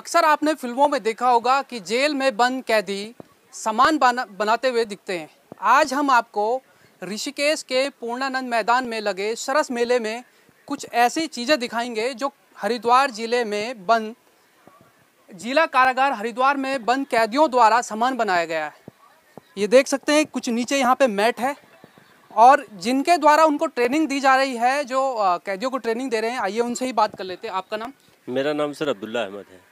अक्सर आपने फिल्मों में देखा होगा कि जेल में बंद कैदी सामान बनाते हुए दिखते हैं आज हम आपको ऋषिकेश के पूर्णानंद मैदान में लगे सरस मेले में कुछ ऐसी चीज़ें दिखाएंगे जो हरिद्वार जिले में बंद जिला कारागार हरिद्वार में बंद कैदियों द्वारा सामान बनाया गया है ये देख सकते हैं कुछ नीचे यहाँ पे मैट है और जिनके द्वारा उनको ट्रेनिंग दी जा रही है जो कैदियों को ट्रेनिंग दे रहे हैं आइए उनसे ही बात कर लेते हैं आपका नाम मेरा नाम सर अब्दुल्ला अहमद है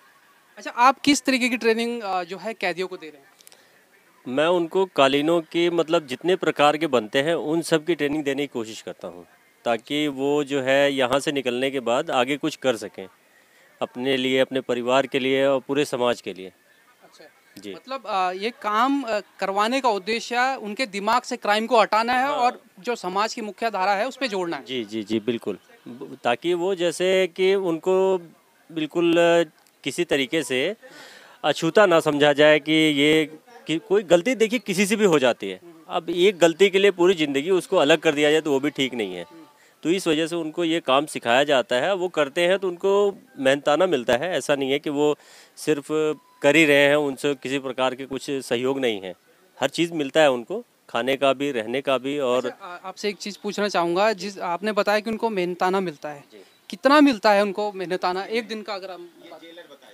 अच्छा आप किस तरीके की ट्रेनिंग जो है कैदियों को दे रहे हैं मैं उनको कालीनों के मतलब जितने प्रकार के बनते हैं उन सब की ट्रेनिंग देने की कोशिश करता हूँ ताकि वो जो है यहाँ से निकलने के बाद आगे कुछ कर सकें अपने लिए अपने परिवार के लिए और पूरे समाज के लिए अच्छा जी मतलब ये काम करवाने का उद्देश्य उनके दिमाग से क्राइम को हटाना है हाँ। और जो समाज की मुख्य धारा है उस पर जोड़ना है जी जी जी बिल्कुल ताकि वो जैसे कि उनको बिल्कुल किसी तरीके से अछूता ना समझा जाए कि ये कि कोई गलती देखिए किसी से भी हो जाती है अब एक गलती के लिए पूरी ज़िंदगी उसको अलग कर दिया जाए तो वो भी ठीक नहीं है तो इस वजह से उनको ये काम सिखाया जाता है वो करते हैं तो उनको मेहनताना मिलता है ऐसा नहीं है कि वो सिर्फ कर ही रहे हैं उनसे किसी प्रकार के कुछ सहयोग नहीं है हर चीज़ मिलता है उनको खाने का भी रहने का भी और अच्छा, आपसे एक चीज़ पूछना चाहूँगा जिस आपने बताया कि उनको मेहनताना मिलता है कितना मिलता है उनको मेहनताना एक दिन का अगर हम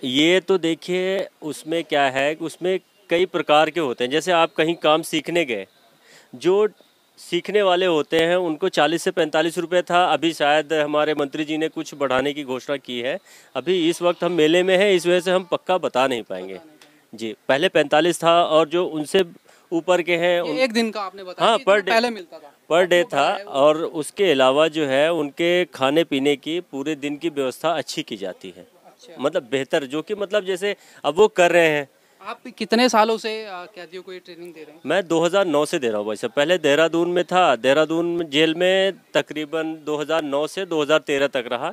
ये तो देखिए उसमें क्या है उसमें कई प्रकार के होते हैं जैसे आप कहीं काम सीखने गए जो सीखने वाले होते हैं उनको 40 से पैंतालीस रुपये था अभी शायद हमारे मंत्री जी ने कुछ बढ़ाने की घोषणा की है अभी इस वक्त हम मेले में हैं इस वजह से हम पक्का बता नहीं पाएंगे जी पहले पैंतालीस था और जो उनसे ऊपर के हैं उन... एक दिन का आपने बताया हाँ पर डे पहले मिलता था पर डे था और उसके अलावा जो है उनके खाने पीने की पूरे दिन की व्यवस्था अच्छी की जाती है अच्छा। मतलब बेहतर जो कि मतलब जैसे अब वो कर रहे हैं आप कितने सालों से कैदियों को ये ट्रेनिंग दे रहे हैं मैं 2009 से दे रहा हूँ भाई साहब पहले देहरादून में था देहरादून जेल में तकरीबन 2009 से 2013 तक रहा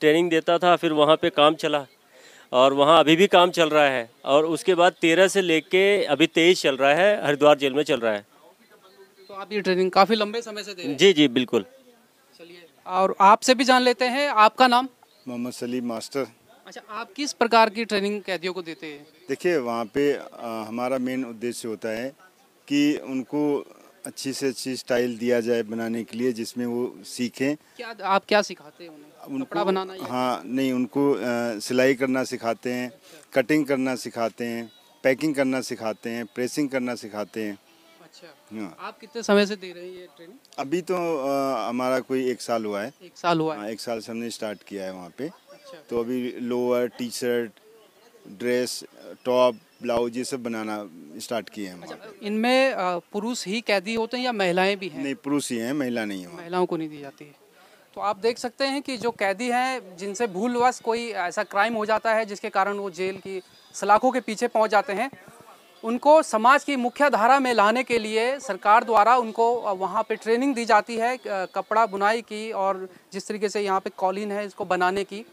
ट्रेनिंग देता था फिर वहाँ पे काम चला और वहाँ अभी भी काम चल रहा है और उसके बाद तेरह से लेके अभी तेईस चल रहा है हरिद्वार जेल में चल रहा है तो आप ये ट्रेनिंग काफ़ी लंबे समय से दे जी जी बिल्कुल चलिए और आपसे भी जान लेते हैं आपका नाम मोहम्मद सलीम मास्टर अच्छा आप किस प्रकार की ट्रेनिंग कैदियों को देते हैं देखिए वहाँ पे आ, हमारा मेन उद्देश्य होता है कि उनको अच्छी से अच्छी स्टाइल दिया जाए बनाने के लिए जिसमें वो सीखें क्या आप क्या सिखाते हैं उन्हें कपड़ा बनाना हाँ नहीं उनको आ, सिलाई करना सिखाते हैं कटिंग करना सिखाते हैं पैकिंग करना सिखाते हैं प्रेसिंग करना सिखाते हैं अच्छा हाँ। आप कितने समय से दे रहे हैं ये ट्रेनिंग अभी तो आ, हमारा कोई एक साल हुआ है एक साल हुआ है आ, हाँ, एक साल से हमने स्टार्ट किया है वहाँ पे अच्छा। तो अभी lower T shirt dress top blouse ये सब बनाना स्टार्ट किए हैं अच्छा, इनमें पुरुष ही कैदी होते हैं या महिलाएं भी हैं नहीं पुरुष ही हैं महिला नहीं है महिलाओं को नहीं दी जाती है तो आप देख सकते हैं कि जो कैदी हैं जिनसे भूलवश कोई ऐसा क्राइम हो जाता है जिसके कारण वो जेल की सलाखों के पीछे पहुंच जाते हैं उनको समाज की मुख्य धारा में लाने के लिए सरकार द्वारा उनको वहाँ पे ट्रेनिंग दी जाती है कपड़ा बुनाई की और जिस तरीके से यहाँ पे कॉलिन है इसको बनाने की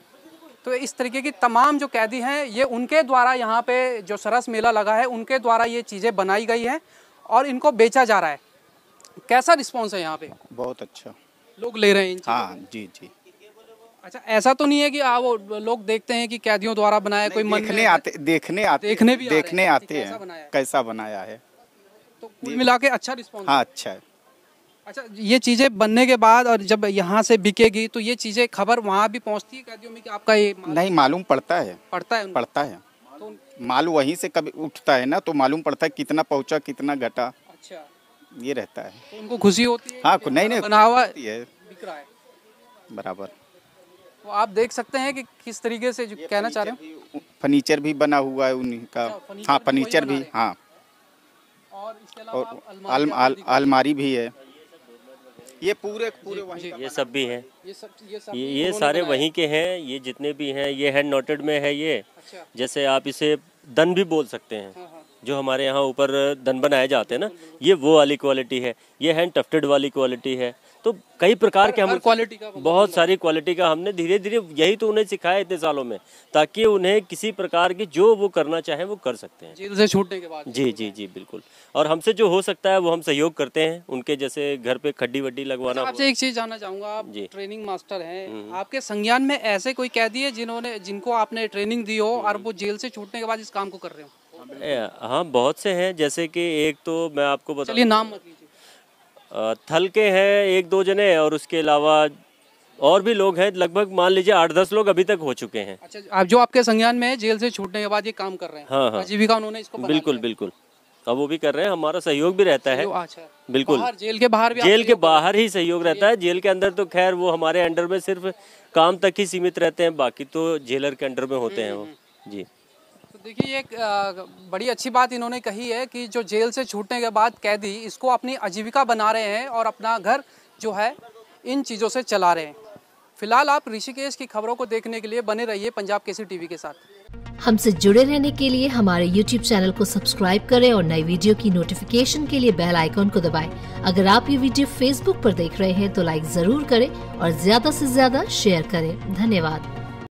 तो इस तरीके की तमाम जो कैदी हैं ये उनके द्वारा यहाँ पे जो सरस मेला लगा है उनके द्वारा ये चीज़ें बनाई गई हैं और इनको बेचा जा रहा है कैसा रिस्पॉन्स है यहाँ पे बहुत अच्छा लोग ले रहे हैं हाँ जी जी अच्छा ऐसा तो नहीं है कि आ, वो लोग देखते हैं कि कैदियों द्वारा बनाया कोई मन देखने आते देखने आते देखने भी देखने आते हैं कैसा बनाया है तो मिला के अच्छा रिस्पॉन्स हाँ अच्छा है अच्छा ये चीज़ें बनने के बाद और जब यहाँ से बिकेगी तो ये चीज़ें खबर वहाँ भी पहुँचती है कैदियों में कि आपका ये नहीं मालूम पड़ता है पड़ता है पड़ता है तो माल वहीं से कभी उठता है ना तो मालूम पड़ता है कितना पहुँचा कितना घटा अच्छा ये रहता है तो उनको खुशी होती है हाँ नहीं नहीं बना हुआ है बराबर वो तो आप देख सकते हैं कि किस तरीके से जो कहना चाह रहे हो फर्नीचर भी बना हुआ है उन्हीं का अच्छा, हाँ फर्नीचर भी हाँ और अलमारी भी है ये पूरे पूरे वहीं ये सब भी है ये सब ये सब ये, ये सारे वहीं के हैं ये जितने भी हैं ये हैंड नोटेड में है ये अच्छा। जैसे आप इसे दन भी बोल सकते हैं हाँ।, हाँ। जो हमारे यहाँ ऊपर दन बनाए जाते हैं ना ये वो वाली क्वालिटी है ये हैंड टफ्टेड वाली क्वालिटी है तो कई प्रकार के हम क्वालिटी का बहुत सारी क्वालिटी का हमने धीरे धीरे यही तो उन्हें सिखाया इतने सालों में ताकि उन्हें किसी प्रकार की जो वो करना चाहे वो कर सकते हैं जेल से छूटने के बाद जी जी जी बिल्कुल और हमसे जो हो सकता है वो हम सहयोग करते हैं उनके जैसे घर पे खड्डी वड्डी लगवाना अच्छा, आपसे एक चीज जानना चाहूंगा आप ट्रेनिंग मास्टर है आपके संज्ञान में ऐसे कोई कैदी है जिन्होंने जिनको आपने ट्रेनिंग दी हो हम्म, और हम्म। वो जेल से छूटने के बाद इस काम को कर रहे हो हाँ बहुत से हैं जैसे कि एक तो मैं आपको बता नाम थल के हैं एक दो जने और उसके अलावा और भी लोग हैं लगभग मान लीजिए आठ दस लोग अभी तक हो चुके हैं अच्छा आप जो आपके संज्ञान में है जेल से छूटने के बाद ये काम कर रहे हैं हाँ हाँ उन्होंने इसको बिल्कुल बिल्कुल अब वो भी कर रहे हैं हमारा सहयोग भी रहता है अच्छा। बिल्कुल बाहर, जेल के बाहर भी जेल के बाहर ही सहयोग रहता है जेल के अंदर तो खैर वो हमारे अंडर में सिर्फ काम तक ही सीमित रहते हैं बाकी तो जेलर के अंडर में होते हैं वो हम्म, हम्म, हम्म। जी देखिए एक बड़ी अच्छी बात इन्होंने कही है कि जो जेल से छूटने के बाद कैदी इसको अपनी आजीविका बना रहे हैं और अपना घर जो है इन चीज़ों से चला रहे हैं फिलहाल आप ऋषिकेश की खबरों को देखने के लिए बने रहिए पंजाब केसरी टीवी के साथ हमसे जुड़े रहने के लिए हमारे YouTube चैनल को सब्सक्राइब करें और नई वीडियो की नोटिफिकेशन के लिए बेल आइकॉन को दबाएं। अगर आप ये वीडियो Facebook पर देख रहे हैं तो लाइक जरूर करें और ज्यादा से ज्यादा शेयर करें धन्यवाद